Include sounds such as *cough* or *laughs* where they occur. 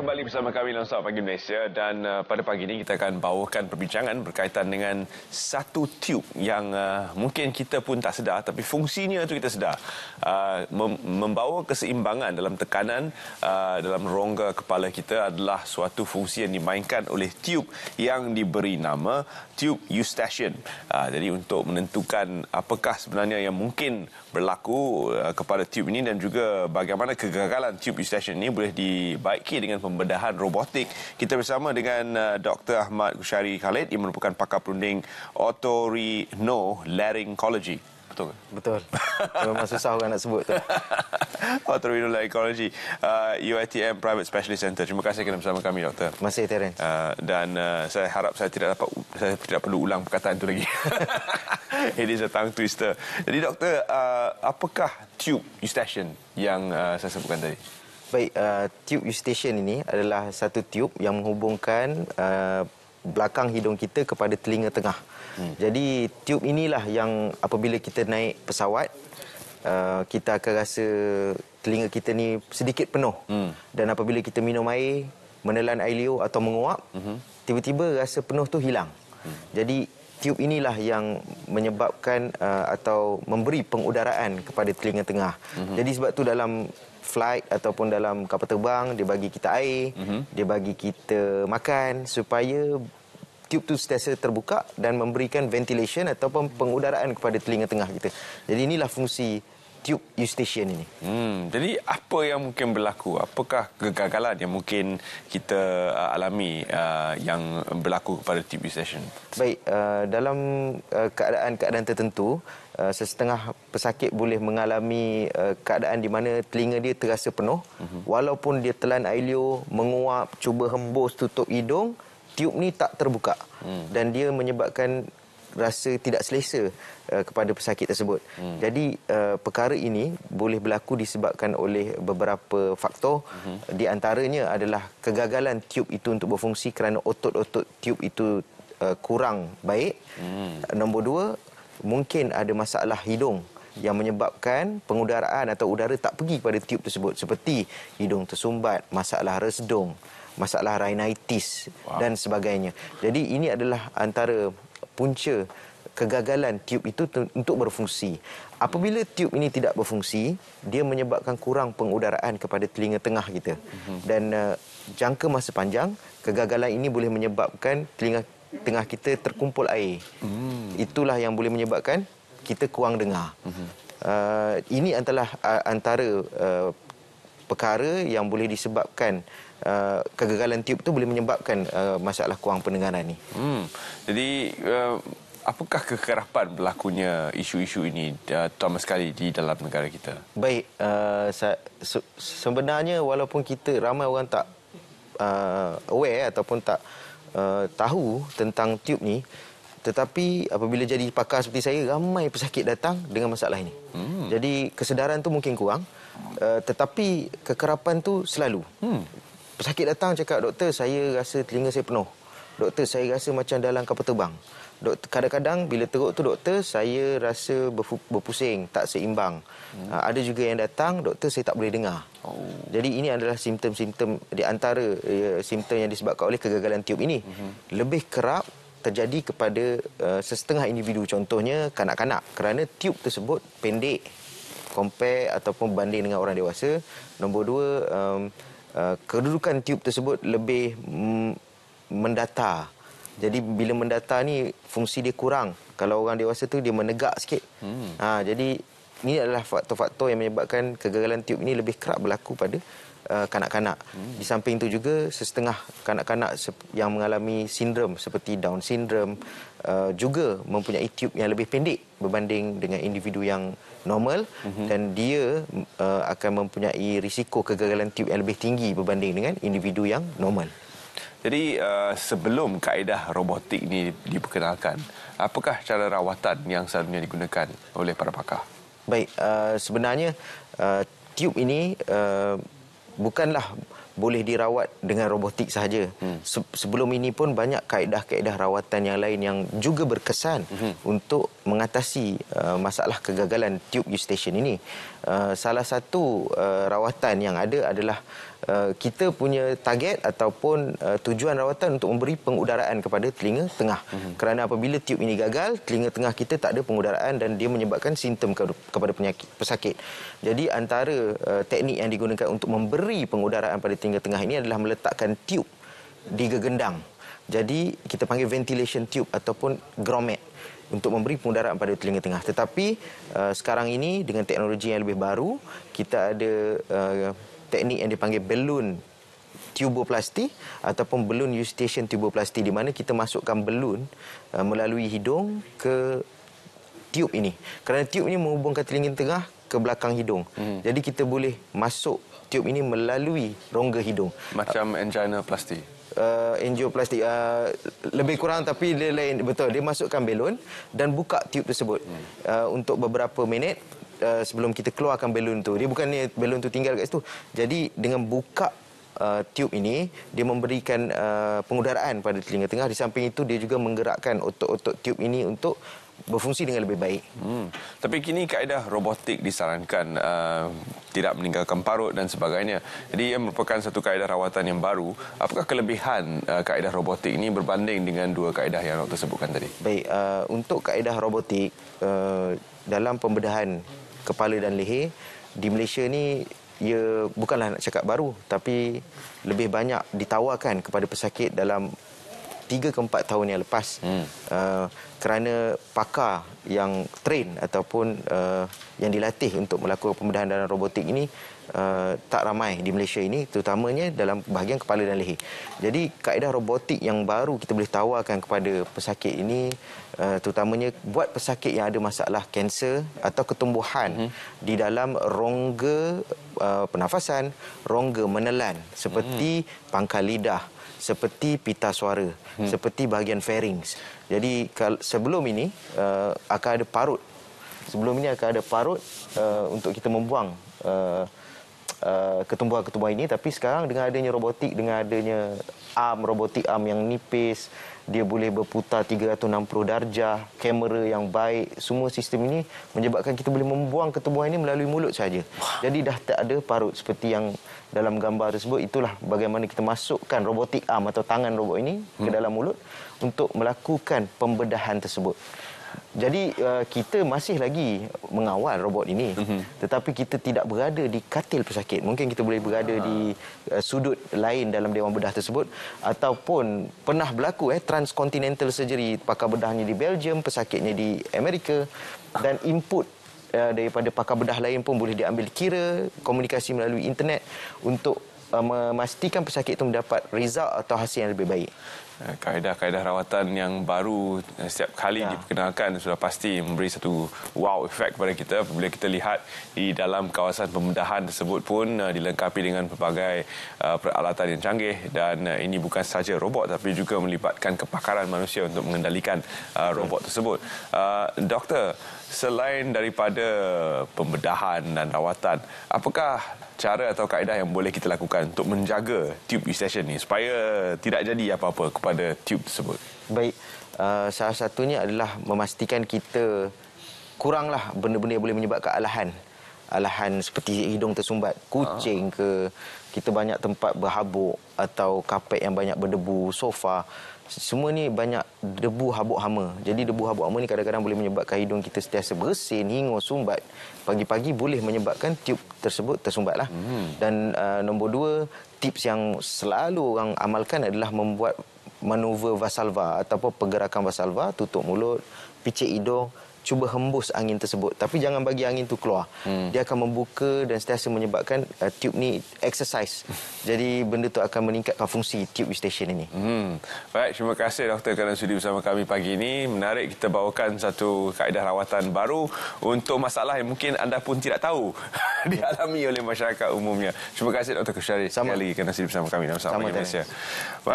kembali bersama kami dalam Sabah Pagi Malaysia dan uh, pada pagi ini kita akan bawakan perbincangan berkaitan dengan satu tube yang uh, mungkin kita pun tak sedar tapi fungsinya itu kita sedar uh, mem- membawa keseimbangan dalam tekanan uh, dalam rongga kepala kita adalah suatu fungsi yang dimainkan oleh tube yang diberi nama tube eustachian uh, jadi untuk menentukan apakah sebenarnya yang mungkin berlaku uh, kepada tube ini dan juga bagaimana kegagalan tube eustachian ini boleh dibaiki dengan pembedahan robotik. Kita bersama dengan uh, Dr. Ahmad Gushari Khalid yang merupakan pakar perunding Otorino Laryngology. Betul ke? Betul. Memang *laughs* susah orang nak sebut tu. Otorino Laryngology, uh, UITM Private Specialist Center. Terima kasih kerana bersama kami, Doktor. Terima kasih, Terence. Uh, dan uh, saya harap saya tidak dapat, saya tidak perlu ulang perkataan itu lagi. *laughs* It is a tongue twister. Jadi, Doktor, uh, apakah tube eustachian yang uh, saya sebutkan tadi? baik uh, tube eustachian ini adalah satu tube yang menghubungkan uh, belakang hidung kita kepada telinga tengah. Hmm. Jadi tube inilah yang apabila kita naik pesawat uh, kita akan rasa telinga kita ni sedikit penuh. Hmm. Dan apabila kita minum air, menelan air liu atau menguap, tiba hmm. tiba-tiba rasa penuh tu hilang. Hmm. Jadi tiup inilah yang menyebabkan uh, atau memberi pengudaraan kepada telinga tengah. Mm-hmm. Jadi sebab tu dalam flight ataupun dalam kapal terbang dia bagi kita air, mm-hmm. dia bagi kita makan supaya tiup tu sentiasa terbuka dan memberikan ventilation ataupun pengudaraan kepada telinga tengah kita. Jadi inilah fungsi tube eustachian ini. Hmm, jadi apa yang mungkin berlaku? Apakah kegagalan yang mungkin kita uh, alami uh, yang berlaku kepada tube eustachian? Baik, uh, dalam uh, keadaan-keadaan tertentu, uh, sesetengah pesakit boleh mengalami uh, keadaan di mana telinga dia terasa penuh mm-hmm. walaupun dia telan air liur, menguap, cuba hembus tutup hidung, tube ni tak terbuka. Hmm. Dan dia menyebabkan rasa tidak selesa uh, kepada pesakit tersebut. Hmm. Jadi uh, perkara ini boleh berlaku disebabkan oleh beberapa faktor. Hmm. Di antaranya adalah kegagalan tiub itu untuk berfungsi kerana otot-otot tiub itu uh, kurang baik. Hmm. Nombor dua, mungkin ada masalah hidung yang menyebabkan pengudaraan atau udara tak pergi kepada tiub tersebut seperti hidung tersumbat, masalah resdung, masalah rhinitis wow. dan sebagainya. Jadi ini adalah antara punca kegagalan tiub itu untuk berfungsi. Apabila tiub ini tidak berfungsi, dia menyebabkan kurang pengudaraan kepada telinga tengah kita. Mhm. Dan uh, jangka masa panjang, kegagalan ini boleh menyebabkan telinga tengah kita terkumpul air. Hmm. Itulah yang boleh menyebabkan kita kurang dengar. Uh, ini eh, antara uh, antara uh, perkara yang boleh disebabkan uh, kegagalan tiup tu boleh menyebabkan uh, masalah kurang pendengaran ni. Hmm. Jadi uh, apakah kekerapan berlakunya isu-isu ini uh, terutama sekali di dalam negara kita? Baik, uh, se- sebenarnya walaupun kita ramai orang tak uh, aware ataupun tak uh, tahu tentang tiup ni tetapi apabila jadi pakar seperti saya ramai pesakit datang dengan masalah ini. Hmm. Jadi kesedaran tu mungkin kurang. Uh, Eh, tetapi kekerapan tu selalu. Hmm. Pesakit datang cakap, doktor saya rasa telinga saya penuh. Doktor saya rasa macam dalam kapal terbang. kadang-kadang bila teruk tu doktor, saya rasa berpusing, tak seimbang. Hmm. Uh, ada juga yang datang, doktor saya tak boleh dengar. Oh. Jadi ini adalah simptom-simptom di antara uh, simptom yang disebabkan oleh kegagalan tiub ini. Hmm. Lebih kerap terjadi kepada uh, sesetengah individu contohnya kanak-kanak kerana tiub tersebut pendek compare ataupun banding dengan orang dewasa. Nombor dua, um, uh, kedudukan tube tersebut lebih mm, mendata. Jadi bila mendata ni fungsi dia kurang. Kalau orang dewasa tu dia menegak sikit. Hmm. Ha, jadi ini adalah faktor-faktor yang menyebabkan kegagalan tube ini lebih kerap berlaku pada Uh, kanak-kanak. Hmm. Di samping itu juga setengah kanak-kanak yang mengalami sindrom seperti down syndrome uh, juga mempunyai tube yang lebih pendek berbanding dengan individu yang normal hmm. dan dia uh, akan mempunyai risiko kegagalan tube yang lebih tinggi berbanding dengan individu yang normal. Jadi uh, sebelum kaedah robotik ini diperkenalkan, apakah cara rawatan yang selalunya digunakan oleh para pakar? Baik, uh, sebenarnya uh, tube ini uh, bukanlah boleh dirawat dengan robotik sahaja. Hmm. Se- sebelum ini pun banyak kaedah-kaedah rawatan yang lain yang juga berkesan hmm. untuk mengatasi uh, masalah kegagalan tube eustachian ini. Uh, salah satu uh, rawatan yang ada adalah Uh, kita punya target ataupun uh, tujuan rawatan untuk memberi pengudaraan kepada telinga tengah. Mm-hmm. Kerana apabila tiup ini gagal, telinga tengah kita tak ada pengudaraan dan dia menyebabkan simptom ke- kepada penyakit pesakit. Jadi antara uh, teknik yang digunakan untuk memberi pengudaraan pada telinga tengah ini adalah meletakkan tiup di gegendang. Jadi kita panggil ventilation tube ataupun grommet untuk memberi pengudaraan pada telinga tengah. Tetapi uh, sekarang ini dengan teknologi yang lebih baru, kita ada uh, teknik yang dipanggil balloon tuboplasti ataupun balloon eustachian tuboplasti di mana kita masukkan balloon uh, melalui hidung ke tube ini. Kerana tube ini menghubungkan telinga tengah ke belakang hidung. Hmm. Jadi kita boleh masuk tube ini melalui rongga hidung. Macam angina plasti. Uh, angioplasti uh, lebih kurang tapi dia lain betul dia masukkan balon dan buka tube tersebut hmm. uh, untuk beberapa minit uh, sebelum kita keluarkan balon tu. Dia bukan balon tu tinggal kat situ. Jadi dengan buka uh, tube ini, dia memberikan uh, pengudaraan pada telinga tengah. Di samping itu, dia juga menggerakkan otot-otot tube ini untuk berfungsi dengan lebih baik. Hmm. Tapi kini kaedah robotik disarankan uh, tidak meninggalkan parut dan sebagainya. Jadi ia merupakan satu kaedah rawatan yang baru. Apakah kelebihan uh, kaedah robotik ini berbanding dengan dua kaedah yang doktor sebutkan tadi? Baik, uh, untuk kaedah robotik uh, dalam pembedahan kepala dan leher di Malaysia ni ia bukanlah nak cakap baru tapi lebih banyak ditawarkan kepada pesakit dalam tiga ke 4 tahun yang lepas hmm. uh, kerana pakar yang train ataupun uh, yang dilatih untuk melakukan pembedahan dalam robotik ini uh, tak ramai di Malaysia ini terutamanya dalam bahagian kepala dan leher. Jadi kaedah robotik yang baru kita boleh tawarkan kepada pesakit ini uh, terutamanya buat pesakit yang ada masalah kanser atau ketumbuhan hmm. di dalam rongga uh, pernafasan, rongga menelan seperti hmm. pangkal lidah, seperti pita suara, hmm. seperti bahagian pharynx. Jadi sebelum ini uh, akan ada parut Sebelum ini akan ada parut uh, untuk kita membuang uh, Uh, ketumbuhan-ketumbuhan ini tapi sekarang dengan adanya robotik dengan adanya arm robotik arm yang nipis dia boleh berputar 360 darjah kamera yang baik semua sistem ini menyebabkan kita boleh membuang ketumbuhan ini melalui mulut saja jadi dah tak ada parut seperti yang dalam gambar tersebut itulah bagaimana kita masukkan robotik arm atau tangan robot ini ke hmm. dalam mulut untuk melakukan pembedahan tersebut jadi uh, kita masih lagi mengawal robot ini mm-hmm. tetapi kita tidak berada di katil pesakit. Mungkin kita boleh berada ha. di ah. uh, sudut lain dalam dewan bedah tersebut ataupun pernah berlaku eh transcontinental surgery pakar bedahnya di Belgium, pesakitnya di Amerika dan input uh, daripada pakar bedah lain pun boleh diambil kira komunikasi melalui internet untuk uh, memastikan pesakit itu mendapat result atau hasil yang lebih baik. Eh, kaedah-kaedah rawatan yang baru eh, setiap kali ya. diperkenalkan sudah pasti memberi satu wow effect kepada kita Apabila kita lihat di dalam kawasan pembedahan tersebut pun eh, dilengkapi dengan pelbagai peralatan yang canggih dan ini bukan sahaja robot tapi juga melibatkan kepakaran manusia untuk mengendalikan robot tersebut. doktor, selain daripada pembedahan dan rawatan, apakah cara atau kaedah yang boleh kita lakukan untuk menjaga tube eustachian ini supaya tidak jadi apa-apa kepada kepada tube tersebut? Baik, uh, salah satunya adalah memastikan kita kuranglah benda-benda yang boleh menyebabkan alahan. Alahan seperti hidung tersumbat, kucing ke, kita banyak tempat berhabuk atau kapek yang banyak berdebu, sofa. Semua ni banyak debu habuk hama. Jadi debu habuk hama ni kadang-kadang boleh menyebabkan hidung kita sentiasa bersin, hingus, sumbat. Pagi-pagi boleh menyebabkan tube tersebut tersumbat lah. Hmm. Dan uh, nombor dua, tips yang selalu orang amalkan adalah membuat manuver vasalva ataupun pergerakan vasalva tutup mulut picit hidung cuba hembus angin tersebut tapi jangan bagi angin tu keluar hmm. dia akan membuka dan sentiasa menyebabkan uh, tube ni exercise *laughs* jadi benda tu akan meningkatkan fungsi tube station ini hmm. baik terima kasih doktor kerana sudi bersama kami pagi ini menarik kita bawakan satu kaedah rawatan baru untuk masalah yang mungkin anda pun tidak tahu *laughs* dialami oleh masyarakat umumnya terima kasih doktor Kusyari sama. sekali lagi kerana sudi bersama kami dalam sama Malaysia